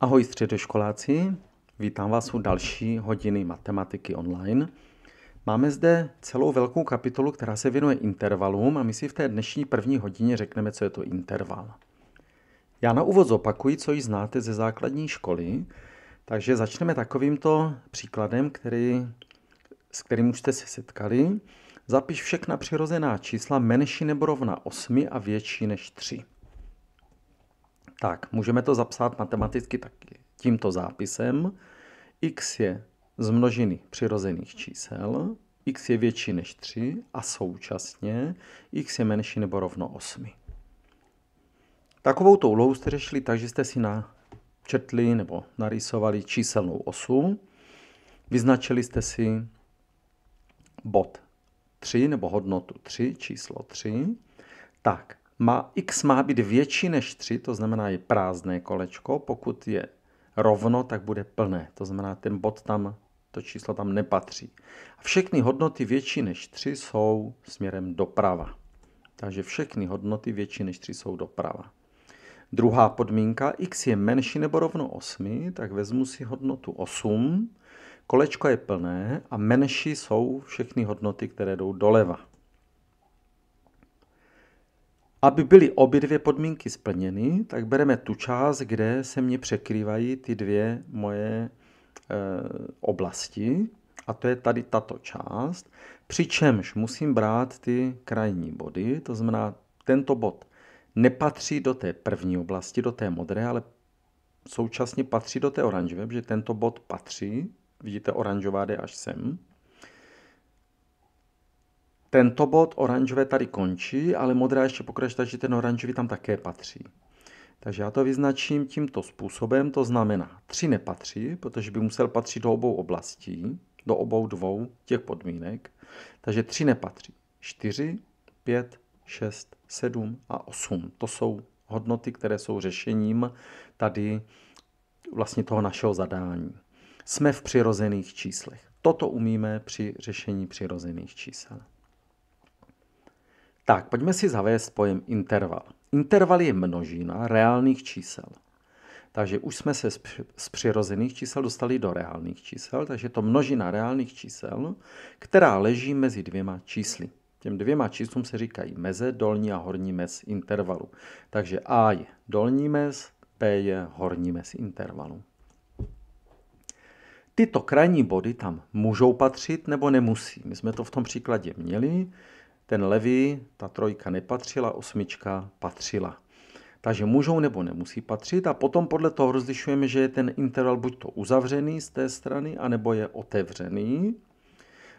Ahoj středoškoláci, vítám vás u další hodiny matematiky online. Máme zde celou velkou kapitolu, která se věnuje intervalům a my si v té dnešní první hodině řekneme, co je to interval. Já na úvod zopakuji, co ji znáte ze základní školy, takže začneme takovýmto příkladem, který, s kterým už jste se setkali. Zapiš všechna přirozená čísla menší nebo rovna 8 a větší než 3. Tak, můžeme to zapsat matematicky taky tímto zápisem. x je z množiny přirozených čísel, x je větší než 3 a současně x je menší nebo rovno 8. Takovou úlohu jste řešili tak, že jste si načetli nebo narýsovali číselnou osu, vyznačili jste si bod 3 nebo hodnotu 3, číslo 3, tak má, x má být větší než 3, to znamená je prázdné kolečko, pokud je rovno, tak bude plné. To znamená, ten bod tam, to číslo tam nepatří. A všechny hodnoty větší než 3 jsou směrem doprava. Takže všechny hodnoty větší než 3 jsou doprava. Druhá podmínka, x je menší nebo rovno 8, tak vezmu si hodnotu 8, kolečko je plné a menší jsou všechny hodnoty, které jdou doleva. Aby byly obě dvě podmínky splněny, tak bereme tu část, kde se mě překrývají ty dvě moje e, oblasti, a to je tady tato část, přičemž musím brát ty krajní body, to znamená, tento bod nepatří do té první oblasti, do té modré, ale současně patří do té oranžové, protože tento bod patří, vidíte, oranžová jde až sem, tento bod oranžové tady končí, ale modrá ještě pokračuje, takže ten oranžový tam také patří. Takže já to vyznačím tímto způsobem, to znamená tři nepatří, protože by musel patřit do obou oblastí, do obou dvou těch podmínek. Takže tři nepatří. 4, 5, 6, 7 a 8. To jsou hodnoty, které jsou řešením tady vlastně toho našeho zadání. Jsme v přirozených číslech. Toto umíme při řešení přirozených čísel. Tak, pojďme si zavést pojem interval. Interval je množina reálných čísel. Takže už jsme se z přirozených čísel dostali do reálných čísel, takže je to množina reálných čísel, která leží mezi dvěma čísly. Těm dvěma číslům se říkají meze, dolní a horní mez intervalu. Takže A je dolní mez, P je horní mez intervalu. Tyto krajní body tam můžou patřit nebo nemusí. My jsme to v tom příkladě měli ten levý, ta trojka nepatřila, osmička patřila. Takže můžou nebo nemusí patřit a potom podle toho rozlišujeme, že je ten interval buď to uzavřený z té strany, anebo je otevřený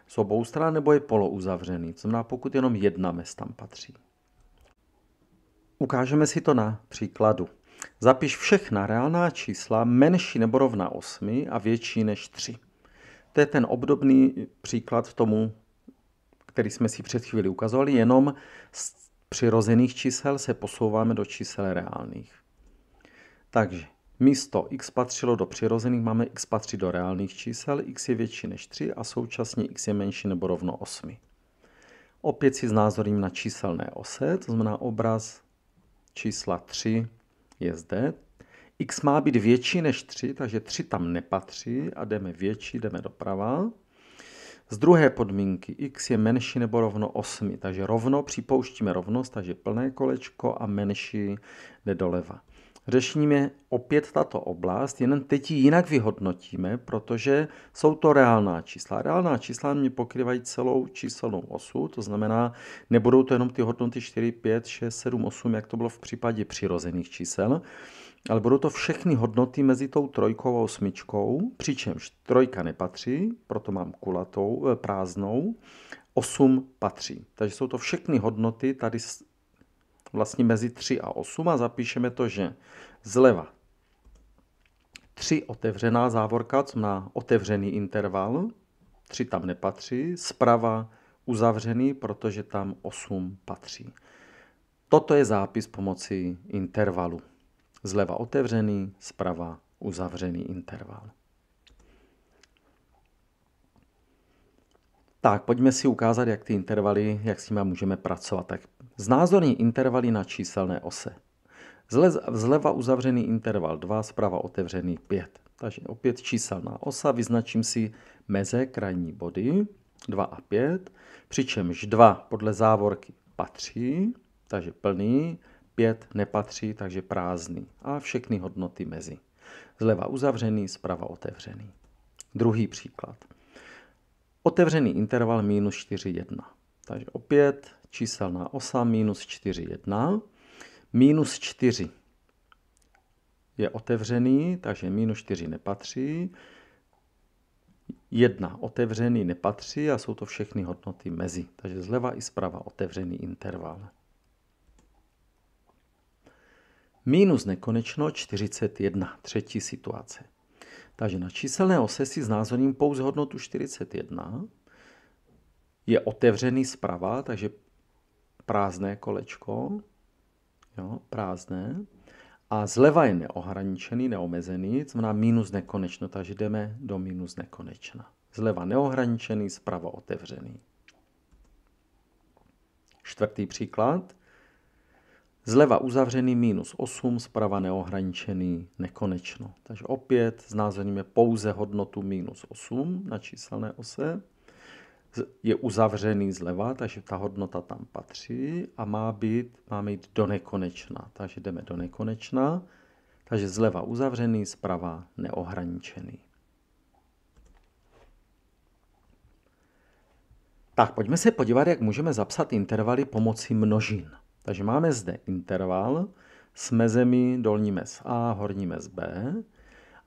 z obou stran, nebo je polouzavřený. To znamená, pokud jenom jedna mes tam patří. Ukážeme si to na příkladu. Zapiš všechna reálná čísla menší nebo rovná 8 a větší než 3. To je ten obdobný příklad tomu který jsme si před chvíli ukazovali, jenom z přirozených čísel se posouváme do čísel reálných. Takže místo x patřilo do přirozených, máme x patří do reálných čísel, x je větší než 3 a současně x je menší nebo rovno 8. Opět si znázorím na číselné ose, to znamená obraz čísla 3 je zde. x má být větší než 3, takže 3 tam nepatří a jdeme větší, jdeme doprava. Z druhé podmínky x je menší nebo rovno 8, takže rovno připouštíme rovnost, takže plné kolečko a menší jde doleva. je opět tato oblast, Jen teď ji jinak vyhodnotíme, protože jsou to reálná čísla. Reálná čísla mě pokrývají celou číselnou osu, to znamená, nebudou to jenom ty hodnoty 4, 5, 6, 7, 8, jak to bylo v případě přirozených čísel, ale budou to všechny hodnoty mezi tou trojkou a osmičkou, přičemž trojka nepatří, proto mám kulatou, eh, prázdnou, osm patří. Takže jsou to všechny hodnoty tady vlastně mezi 3 a 8 a zapíšeme to, že zleva 3 otevřená závorka, co má otevřený interval, 3 tam nepatří, zprava uzavřený, protože tam 8 patří. Toto je zápis pomocí intervalu. Zleva otevřený, zprava uzavřený interval. Tak, pojďme si ukázat, jak ty intervaly, jak s nimi můžeme pracovat. Tak znázorní intervaly na číselné ose. Zleva uzavřený interval 2, zprava otevřený 5. Takže opět číselná osa, vyznačím si meze, krajní body 2 a 5, přičemž 2 podle závorky patří, takže plný, 5 nepatří, takže prázdný. A všechny hodnoty mezi. Zleva uzavřený, zprava otevřený. Druhý příklad. Otevřený interval minus 4, 1. Takže opět číselná osa minus 4, 1. Minus 4 je otevřený, takže minus 4 nepatří. 1 otevřený nepatří a jsou to všechny hodnoty mezi. Takže zleva i zprava otevřený interval. Minus nekonečno 41, třetí situace. Takže na číselné ose si znázorním pouze hodnotu 41. Je otevřený zprava, takže prázdné kolečko. Jo, prázdné. A zleva je neohraničený, neomezený, to znamená minus nekonečno, takže jdeme do minus nekonečna. Zleva neohraničený, zprava otevřený. Čtvrtý příklad. Zleva uzavřený minus 8, zprava neohraničený nekonečno. Takže opět znázorníme pouze hodnotu minus 8 na číselné ose. Je uzavřený zleva, takže ta hodnota tam patří a má být, má mít do nekonečna. Takže jdeme do nekonečna. Takže zleva uzavřený, zprava neohraničený. Tak pojďme se podívat, jak můžeme zapsat intervaly pomocí množin. Takže máme zde interval s mezemi dolní mez A, horní mez B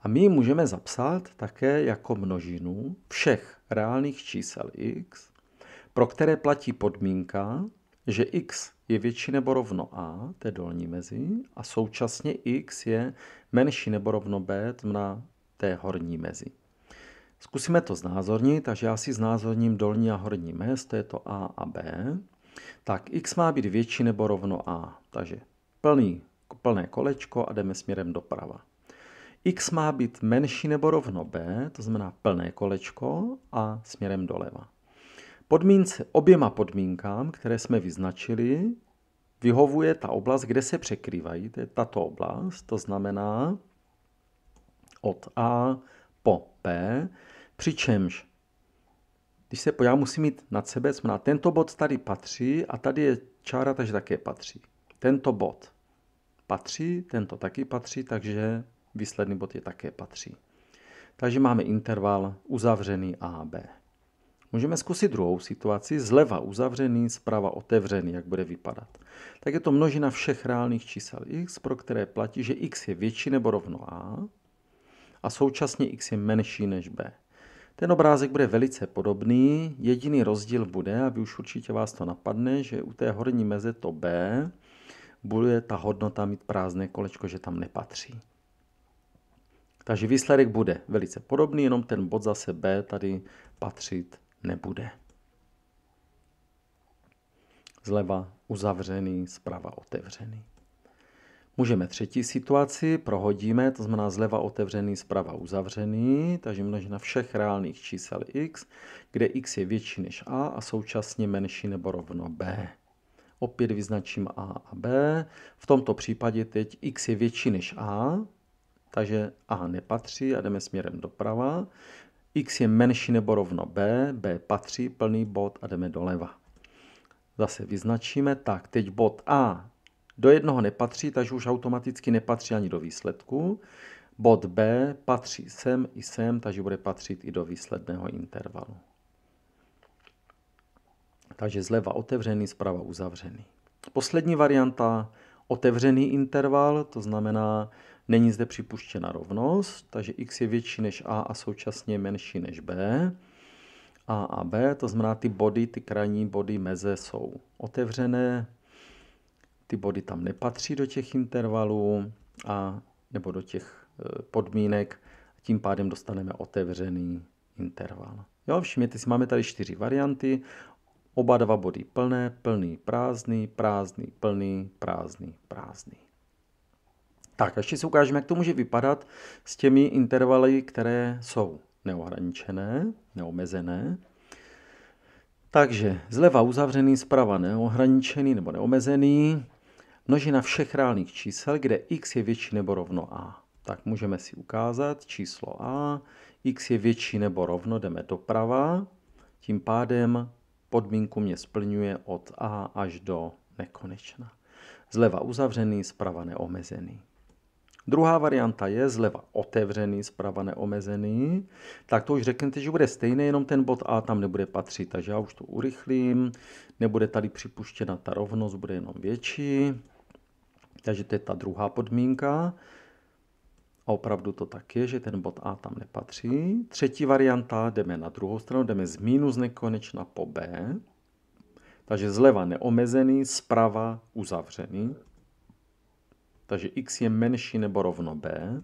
a my ji můžeme zapsat také jako množinu všech reálných čísel x, pro které platí podmínka, že x je větší nebo rovno a, té dolní mezi, a současně x je menší nebo rovno b, na té horní mezi. Zkusíme to znázornit, takže já si znázorním dolní a horní mez, to je to a a b. Tak x má být větší nebo rovno a. Takže plný, plné kolečko a jdeme směrem doprava. x má být menší nebo rovno b, to znamená plné kolečko a směrem doleva. Podmínce, oběma podmínkám, které jsme vyznačili, vyhovuje ta oblast, kde se překrývají, to je tato oblast, to znamená od A po P, přičemž když se já musím mít nad sebe, znamená, tento bod tady patří a tady je čára, takže také patří. Tento bod patří, tento taky patří, takže výsledný bod je také patří. Takže máme interval uzavřený A B. Můžeme zkusit druhou situaci, zleva uzavřený, zprava otevřený, jak bude vypadat. Tak je to množina všech reálných čísel x, pro které platí, že x je větší nebo rovno a a současně x je menší než b. Ten obrázek bude velice podobný, jediný rozdíl bude, a vy už určitě vás to napadne, že u té horní meze to B bude ta hodnota mít prázdné kolečko, že tam nepatří. Takže výsledek bude velice podobný, jenom ten bod zase B tady patřit nebude. Zleva uzavřený, zprava otevřený. Můžeme třetí situaci, prohodíme, to znamená zleva otevřený, zprava uzavřený, takže množina všech reálných čísel x, kde x je větší než a a současně menší nebo rovno b. Opět vyznačím a a b. V tomto případě teď x je větší než a, takže a nepatří a jdeme směrem doprava. x je menší nebo rovno b, b patří, plný bod a jdeme doleva. Zase vyznačíme, tak teď bod a do jednoho nepatří, takže už automaticky nepatří ani do výsledku. Bod B patří sem i sem, takže bude patřit i do výsledného intervalu. Takže zleva otevřený, zprava uzavřený. Poslední varianta, otevřený interval, to znamená, není zde připuštěna rovnost, takže x je větší než a a současně menší než b. A a b, to znamená, ty body, ty krajní body meze jsou otevřené, ty body tam nepatří do těch intervalů a nebo do těch e, podmínek, tím pádem dostaneme otevřený interval. Jo, všimněte si, máme tady čtyři varianty, oba dva body plné, plný, prázdný, prázdný, plný, prázdný, prázdný. Tak, ještě si ukážeme, jak to může vypadat s těmi intervaly, které jsou neohraničené, neomezené. Takže zleva uzavřený, zprava neohraničený nebo neomezený, množina všech reálných čísel, kde x je větší nebo rovno a. Tak můžeme si ukázat číslo a, x je větší nebo rovno, jdeme doprava, tím pádem podmínku mě splňuje od a až do nekonečna. Zleva uzavřený, zprava neomezený. Druhá varianta je zleva otevřený, zprava neomezený. Tak to už řeknete, že bude stejný, jenom ten bod A tam nebude patřit, takže já už to urychlím. Nebude tady připuštěna ta rovnost, bude jenom větší. Takže to je ta druhá podmínka. A opravdu to tak je, že ten bod A tam nepatří. Třetí varianta, jdeme na druhou stranu, jdeme z minus nekonečna po B. Takže zleva neomezený, zprava uzavřený. Takže x je menší nebo rovno b.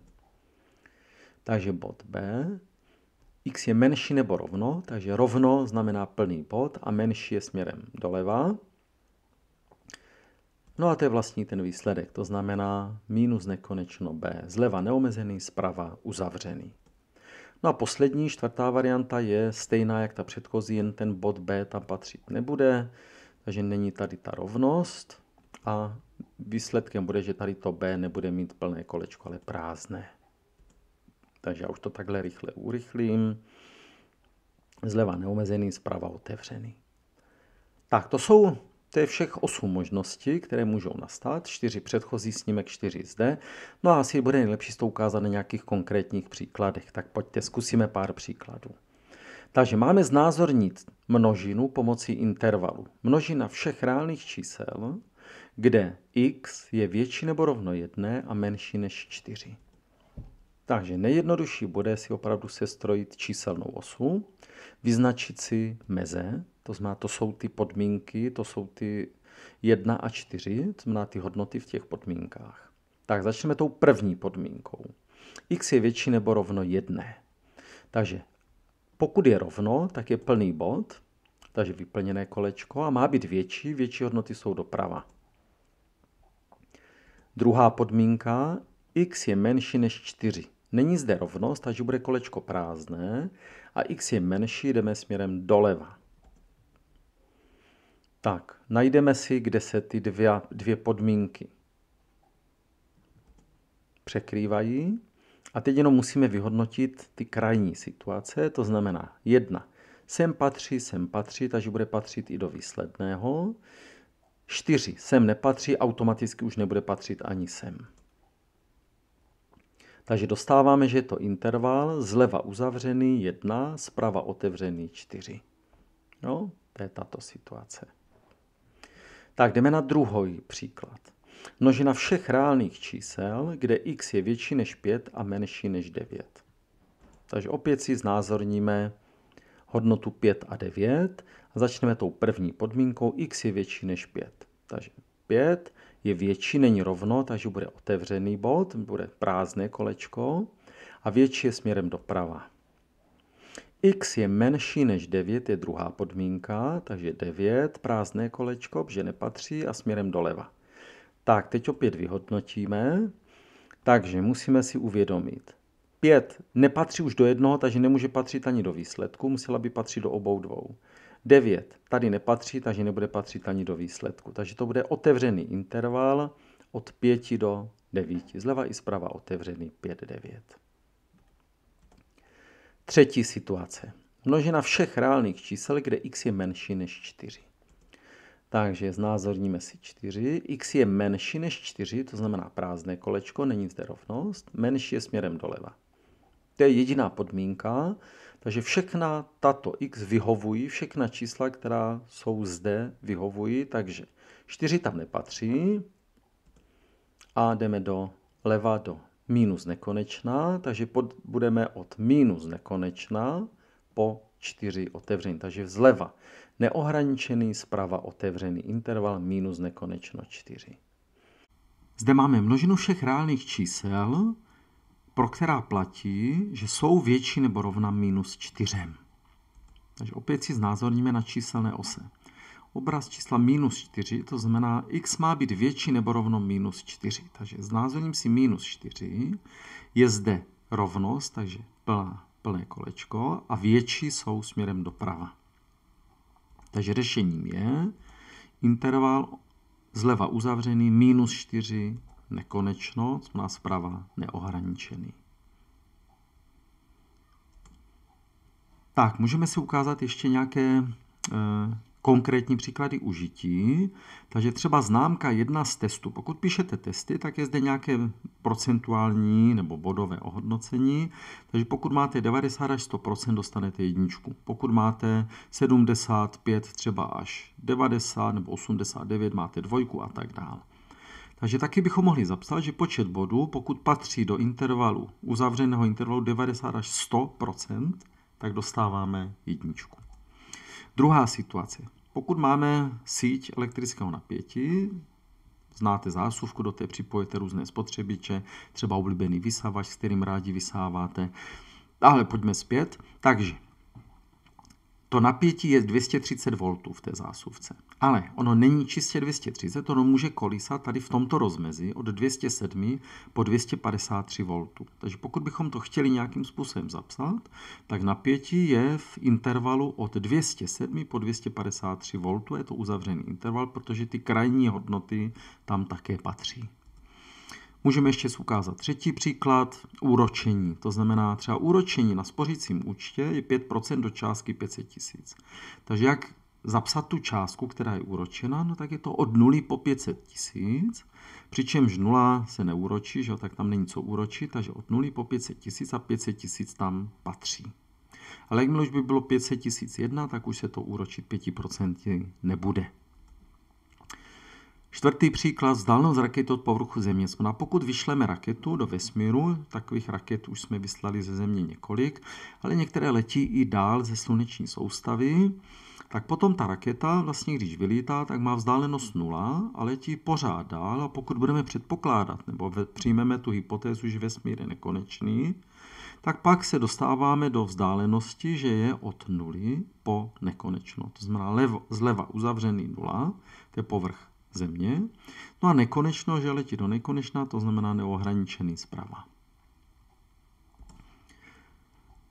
Takže bod b. x je menší nebo rovno, takže rovno znamená plný bod a menší je směrem doleva. No a to je vlastně ten výsledek, to znamená minus nekonečno b, zleva neomezený, zprava uzavřený. No a poslední, čtvrtá varianta je stejná jak ta předchozí, jen ten bod b tam patřit nebude, takže není tady ta rovnost. A výsledkem bude, že tady to B nebude mít plné kolečko, ale prázdné. Takže já už to takhle rychle urychlím. Zleva neomezený, zprava otevřený. Tak, to jsou to je všech osm možností, které můžou nastat. čtyři předchozí snímek, čtyři zde. No a asi bude nejlepší to ukázat na nějakých konkrétních příkladech. Tak pojďte, zkusíme pár příkladů. Takže máme znázornit množinu pomocí intervalu. Množina všech reálných čísel kde x je větší nebo rovno jedné a menší než 4. Takže nejjednodušší bude si opravdu sestrojit číselnou osu, vyznačit si meze, to znamená, to jsou ty podmínky, to jsou ty 1 a 4, to znamená ty hodnoty v těch podmínkách. Tak začneme tou první podmínkou. x je větší nebo rovno jedné. Takže pokud je rovno, tak je plný bod, takže vyplněné kolečko a má být větší, větší hodnoty jsou doprava. Druhá podmínka, x je menší než 4. Není zde rovnost, takže bude kolečko prázdné a x je menší, jdeme směrem doleva. Tak, najdeme si, kde se ty dvě, dvě podmínky překrývají. A teď jenom musíme vyhodnotit ty krajní situace, to znamená jedna. Sem patří, sem patří, takže bude patřit i do výsledného. 4 sem nepatří, automaticky už nebude patřit ani sem. Takže dostáváme, že je to interval, zleva uzavřený 1, zprava otevřený 4. No, to je tato situace. Tak jdeme na druhý příklad. Množina všech reálných čísel, kde x je větší než 5 a menší než 9. Takže opět si znázorníme hodnotu 5 a 9 a začneme tou první podmínkou, x je větší než 5. Takže 5 je větší, není rovno, takže bude otevřený bod, bude prázdné kolečko a větší je směrem doprava. x je menší než 9 je druhá podmínka, takže 9, prázdné kolečko, že nepatří a směrem doleva. Tak, teď opět vyhodnotíme. Takže musíme si uvědomit, 5. nepatří už do jednoho, takže nemůže patřit ani do výsledku, musela by patřit do obou dvou. 9 tady nepatří, takže nebude patřit ani do výsledku. Takže to bude otevřený interval od 5 do 9. Zleva i zprava otevřený 5, 9. Třetí situace. Množina všech reálných čísel, kde x je menší než 4. Takže znázorníme si 4. x je menší než 4, to znamená prázdné kolečko, není zde rovnost. Menší je směrem doleva. To je jediná podmínka. Takže všechna tato x vyhovují, všechna čísla, která jsou zde, vyhovují, takže 4 tam nepatří. A jdeme do leva do minus nekonečná, takže pod, budeme od minus nekonečná po 4 otevřený. Takže zleva neohraničený, zprava otevřený interval minus nekonečno 4. Zde máme množinu všech reálných čísel, pro která platí, že jsou větší nebo rovna minus 4. Takže opět si znázorníme na číselné ose. Obraz čísla minus 4, to znamená x má být větší nebo rovno minus 4. Takže znázorním si minus 4, je zde rovnost, takže plná, plné kolečko a větší jsou směrem doprava. Takže řešením je interval zleva uzavřený minus 4, nekonečno, co má zprava neohraničený. Tak, můžeme si ukázat ještě nějaké e, konkrétní příklady užití. Takže třeba známka jedna z testů. Pokud píšete testy, tak je zde nějaké procentuální nebo bodové ohodnocení. Takže pokud máte 90 až 100 dostanete jedničku. Pokud máte 75 třeba až 90 nebo 89, máte dvojku a tak dále. Takže taky bychom mohli zapsat, že počet bodů, pokud patří do intervalu, uzavřeného intervalu 90 až 100 tak dostáváme jedničku. Druhá situace. Pokud máme síť elektrického napětí, znáte zásuvku, do té připojete různé spotřebiče, třeba oblíbený vysavač, s kterým rádi vysáváte. Ale pojďme zpět. Takže to napětí je 230 V v té zásuvce. Ale ono není čistě 230, ono může kolísat tady v tomto rozmezi od 207 po 253 V. Takže pokud bychom to chtěli nějakým způsobem zapsat, tak napětí je v intervalu od 207 po 253 V. Je to uzavřený interval, protože ty krajní hodnoty tam také patří. Můžeme ještě ukázat třetí příklad, úročení. To znamená třeba úročení na spořícím účtě je 5% do částky 500 tisíc. Takže jak zapsat tu částku, která je úročena, no tak je to od 0 po 500 tisíc, přičemž 0 se neúročí, že jo, tak tam není co úročit, takže od 0 po 500 tisíc a 500 tisíc tam patří. Ale jakmile už by bylo 500 tisíc jedna, tak už se to úročit 5% nebude. Čtvrtý příklad, vzdálenost rakety od povrchu Země. A pokud vyšleme raketu do vesmíru, takových raket už jsme vyslali ze Země několik, ale některé letí i dál ze sluneční soustavy, tak potom ta raketa, vlastně když vylítá, tak má vzdálenost nula a letí pořád dál a pokud budeme předpokládat nebo přijmeme tu hypotézu, že vesmír je nekonečný, tak pak se dostáváme do vzdálenosti, že je od nuly po nekonečno. To znamená levo, zleva uzavřený nula, to je povrch země. No a nekonečno, že letí do nekonečna, to znamená neohraničený zprava.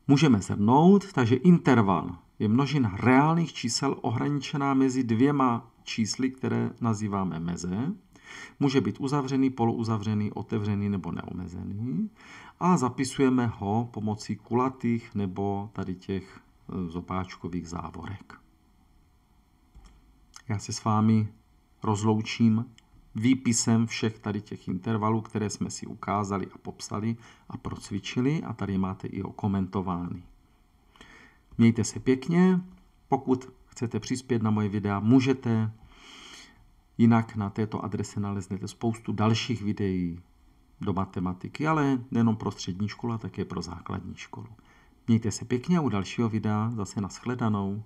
Můžeme zhrnout, takže interval je množina reálných čísel ohraničená mezi dvěma čísly, které nazýváme meze. Může být uzavřený, polouzavřený, otevřený nebo neomezený. A zapisujeme ho pomocí kulatých nebo tady těch e, zopáčkových závorek. Já se s vámi rozloučím výpisem všech tady těch intervalů, které jsme si ukázali a popsali a procvičili a tady máte i okomentovány. Mějte se pěkně, pokud chcete přispět na moje videa, můžete. Jinak na této adrese naleznete spoustu dalších videí do matematiky, ale nejenom pro střední školu, a také pro základní školu. Mějte se pěkně u dalšího videa, zase nashledanou.